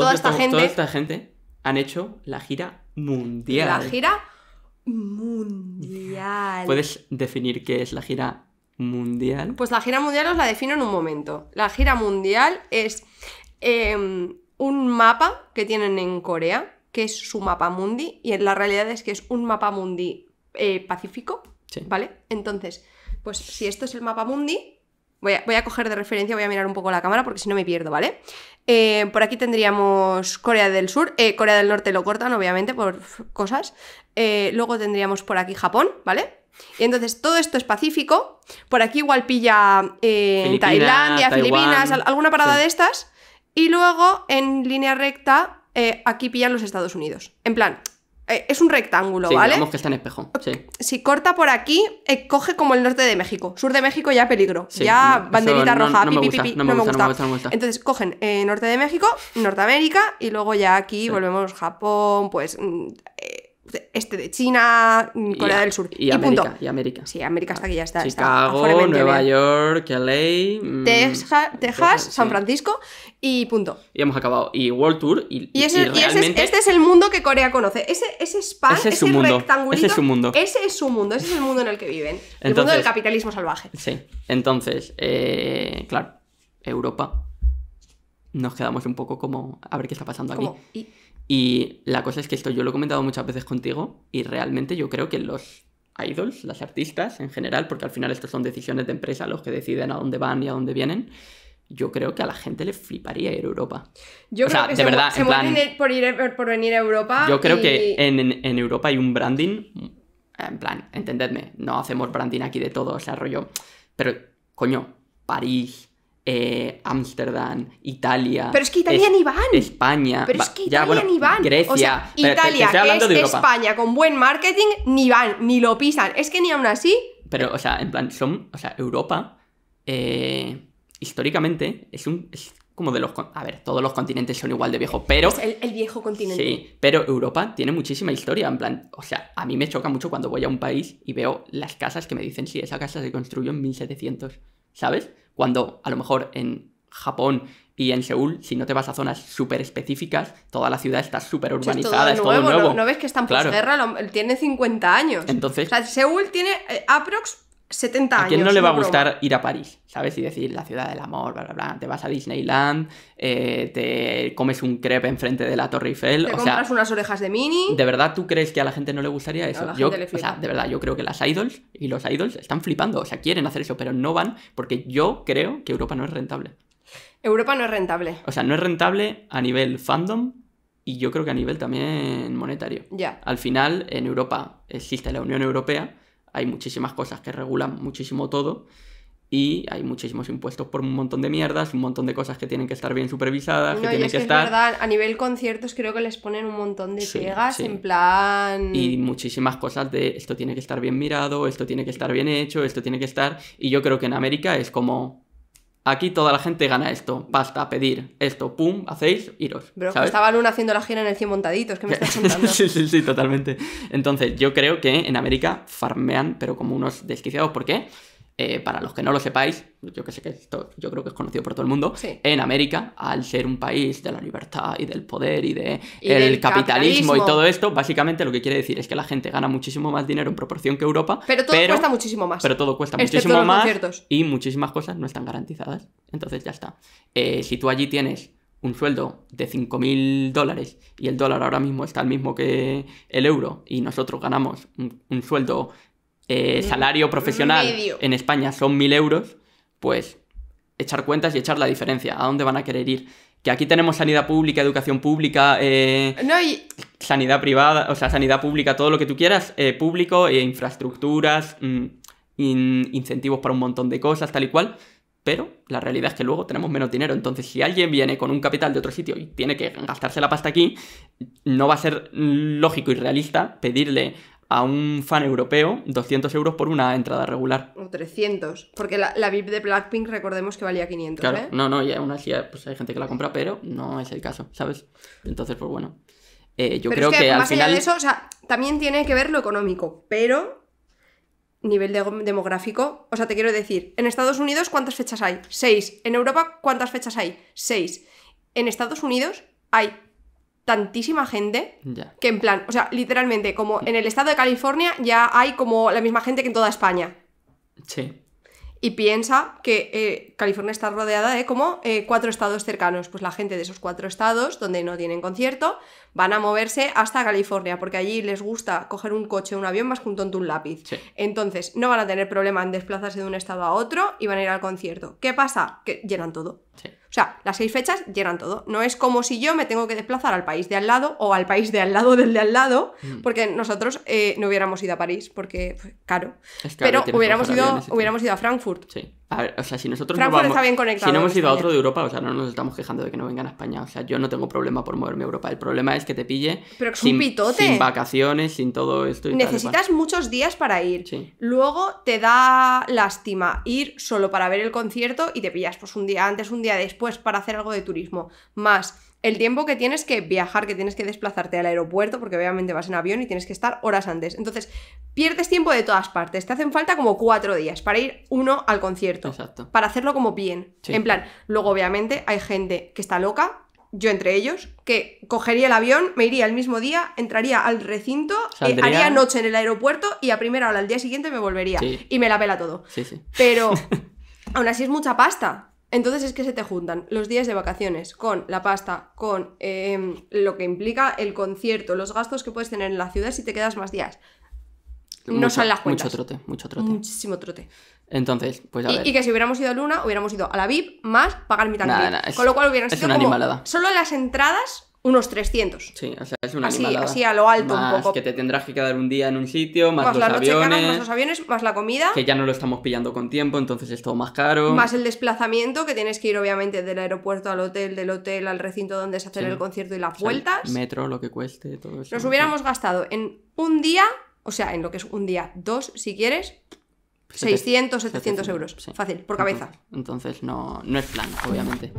toda esta, gente... han hecho la gira mundial. La gira mundial. ¿Puedes definir qué es la gira mundial? Pues la gira mundial os la defino en un momento. La gira mundial es em, un mapa que tienen en Corea, que es su mapa mundi, y en la realidad es que es un mapa mundi eh, pacífico, ¿vale? Entonces, pues si esto es el mapa mundi, Voy a, coger de referencia, voy a mirar un poco la cámara porque si no me pierdo, ¿vale? Eh, por aquí tendríamos Corea del Sur, eh, Corea del Norte lo cortan, obviamente, por cosas. Eh, luego tendríamos por aquí Japón, ¿vale? Y entonces todo esto es pacífico. Por aquí igual pilla Tailandia, Filipinas, alguna parada de estas. Y luego en línea recta, aquí pillan los Estados Unidos. En plan, eh, es un rectángulo, sí, ¿vale? que está en espejo. Si corta por aquí, eh, coge como el norte de México. Sur de México ya peligro. ya banderita roja, no, me Entonces cogen eh, norte de México, Norteamérica y luego ya aquí volvemos Japón, pues mm, este de China, mm, Corea del Sur. Y, América, América. Sí, América está aquí ya está. Chicago, Nueva York, LA. Mm, Texas, San Francisco y punto. Y hemos acabado. Y World Tour. Y, este es el mundo que Corea conoce. Ese, ese es ese Ese es su mundo. Ese es mundo. Ese es el mundo en el que viven. el mundo del capitalismo salvaje. Sí. Entonces, eh, claro, Europa. Nos quedamos un poco como a ver qué está pasando aquí. Y la cosa es que esto yo lo he comentado muchas veces contigo y realmente yo creo que los idols, las artistas en general, porque al final estas son decisiones de empresa los que deciden a dónde van y a dónde vienen, yo creo que a la gente le fliparía ir a Europa. Yo creo que de verdad, en por, venir a Europa. Yo creo que en, en, Europa hay un branding, en plan, entendedme, no hacemos branding aquí de todo, ese sea, rollo, pero coño, París, eh, Ámsterdam, Italia. Pero es que Italia ni van. España. Pero es que Italia ni van. Grecia. Italia, que es España, con buen marketing, ni van, ni lo pisan. Es que ni aún así. Pero, eh, o sea, en plan, son. O sea, Europa. Eh, históricamente es un. Es como de los. A ver, todos los continentes son igual de viejos, pero. Es el, viejo continente. Sí, pero Europa tiene muchísima historia. En plan, o sea, a mí me choca mucho cuando voy a un país y veo las casas que me dicen, si esa casa se construyó en 1700. ¿Sabes? cuando a lo mejor en Japón y en Seúl, si no te vas a zonas súper específicas, toda la ciudad está súper urbanizada, es todo nuevo. ¿No, ves que están en Tiene 50 años. Entonces... Seúl tiene eh, aprox ¿A quién no le va a gustar ir a París, sabes? Y decir la ciudad del amor, bla, bla, bla. Te vas a Disneyland, eh, te comes un crepe enfrente de la Torre Eiffel. Te compras unas orejas de mini. ¿De verdad tú crees que a la gente no le gustaría eso? yo, O sea, de verdad, yo creo que las idols y los idols están flipando. O sea, quieren hacer eso, pero no van porque yo creo que Europa no es rentable. Europa no es rentable. O sea, no es rentable a nivel fandom, y yo creo que a nivel también monetario. Ya. Al final, en Europa existe la Unión Europea hay muchísimas cosas que regulan muchísimo todo y hay muchísimos impuestos por un montón de mierdas, un montón de cosas que tienen que estar bien supervisadas, que es que, verdad, a nivel conciertos creo que les ponen un montón de pegas en plan y muchísimas cosas de esto tiene que estar bien mirado, esto tiene que estar bien hecho, esto tiene que estar y yo creo que en América es como aquí toda la gente gana esto, basta, pedir esto, pum, hacéis, iros. Bro, estaba Luna haciendo la gira en el 100 montaditos, que me estás contando? sí, sí, sí, totalmente. Entonces, yo creo que en América farmean, pero como unos desquiciados, ¿por qué? Eh, para los que no lo sepáis, yo que sé que esto yo creo que es conocido por todo el mundo, en América, al ser un país de la libertad y del poder y, de el del capitalismo, y todo esto, básicamente lo que quiere decir es que la gente gana muchísimo más dinero en proporción que Europa. Pero todo cuesta muchísimo más. Pero todo cuesta muchísimo más y muchísimas cosas no están garantizadas. Entonces ya está. Eh, si tú allí tienes un sueldo de 5.000 dólares y el dólar ahora mismo está el mismo que el euro y nosotros ganamos un, sueldo, eh, mm, salario profesional en España son 1.000 euros, pues echar cuentas y echar la diferencia, a dónde van a querer ir. Que aquí tenemos sanidad pública, educación pública, eh, sanidad privada, o sea, sanidad pública, todo lo que tú quieras, eh, público, eh, infraestructuras, mm, incentivos para un montón de cosas, tal y cual. Pero la realidad es que luego tenemos menos dinero. Entonces, si alguien viene con un capital de otro sitio y tiene que gastarse la pasta aquí, no va a ser lógico y realista pedirle a un fan europeo 200 euros por una entrada regular. O 300, porque la, VIP de Blackpink recordemos que valía 500, claro, ¿eh? No, no, y aún así pues, hay gente que la compra, pero no es el caso, ¿sabes? Entonces, pues bueno. Eh, yo creo que, más allá de eso, o sea, también tiene que ver lo económico, pero nivel demográfico, o sea, te quiero decir, en Estados Unidos, ¿cuántas fechas hay? 6. En Europa, ¿cuántas fechas hay? 6. En Estados Unidos hay tantísima gente que en plan, o sea, literalmente, como en el estado de California ya hay como la misma gente que en toda España. Sí. Y piensa que eh, California está rodeada de como eh, cuatro estados cercanos. Pues la gente de esos cuatro estados, donde no tienen concierto, van a moverse hasta California, porque allí les gusta coger un coche o un avión más que un tonto un lápiz. Entonces, no van a tener problema en desplazarse de un estado a otro y van a ir al concierto. ¿Qué pasa? Que llenan todo. Sí. O sea, las seis fechas llenan todo. No es como si yo me tengo que desplazar al país de al lado o al país de al lado del de al lado, mm. porque nosotros eh, no hubiéramos ido a París, porque fue pues, caro. Pero hubiéramos ido, a Frankfurt. Sí. o sea, si nosotros Frankfurt no vamos, está bien conectado. Si no hemos ido a otro de Europa, o sea, no nos estamos quejando de que no vengan a España. O sea, yo no tengo problema por moverme a Europa. El problema es que te pille Pero es sin, un sin vacaciones, sin todo esto. Y Necesitas muchos días para ir. Sí. Luego te da lástima ir solo para ver el concierto y te pillas pues un día antes, un día después pues para hacer algo de turismo, más el tiempo que tienes que viajar, que tienes que desplazarte al aeropuerto, porque obviamente vas en avión y tienes que estar horas antes. Entonces, pierdes tiempo de todas partes. Te hacen falta como cuatro días para ir uno al concierto. Exacto. Para hacerlo como bien. En plan, luego obviamente hay gente que está loca, yo entre ellos, que cogería el avión, me iría el mismo día, entraría al recinto, eh, haría noche en el aeropuerto y a primera hora al día siguiente me volvería. Y me la pela todo. Pero aún así es mucha pasta. Entonces es que se te juntan los días de vacaciones con la pasta, con em, lo que implica el concierto, los gastos que puedes tener en la ciudad si te quedas más días. No son las cuentas. Mucho trote, mucho trote. Muchísimo trote. Entonces, pues y, ver. Y que si hubiéramos ido a Luna, hubiéramos ido a la VIP más pagar mitad nah, Con lo cual hubieran sido. como, Solo las entradas unos 300. Sí, o sea, es una así, animalada. así a lo alto un poco. que te tendrás que quedar un día en un sitio, más, la aviones. más los aviones, más la comida. Que ya no lo estamos pillando con tiempo, entonces es todo más caro. Más el desplazamiento, que tienes que ir obviamente del aeropuerto al hotel, del hotel al recinto donde se hace el concierto y las vueltas. metro, lo que cueste, todo eso. Nos hubiéramos gastado en un día, o sea, en lo que es un día, dos si quieres, 600, 700 euros. Fácil, por cabeza. Entonces, entonces, no, no es plan, obviamente.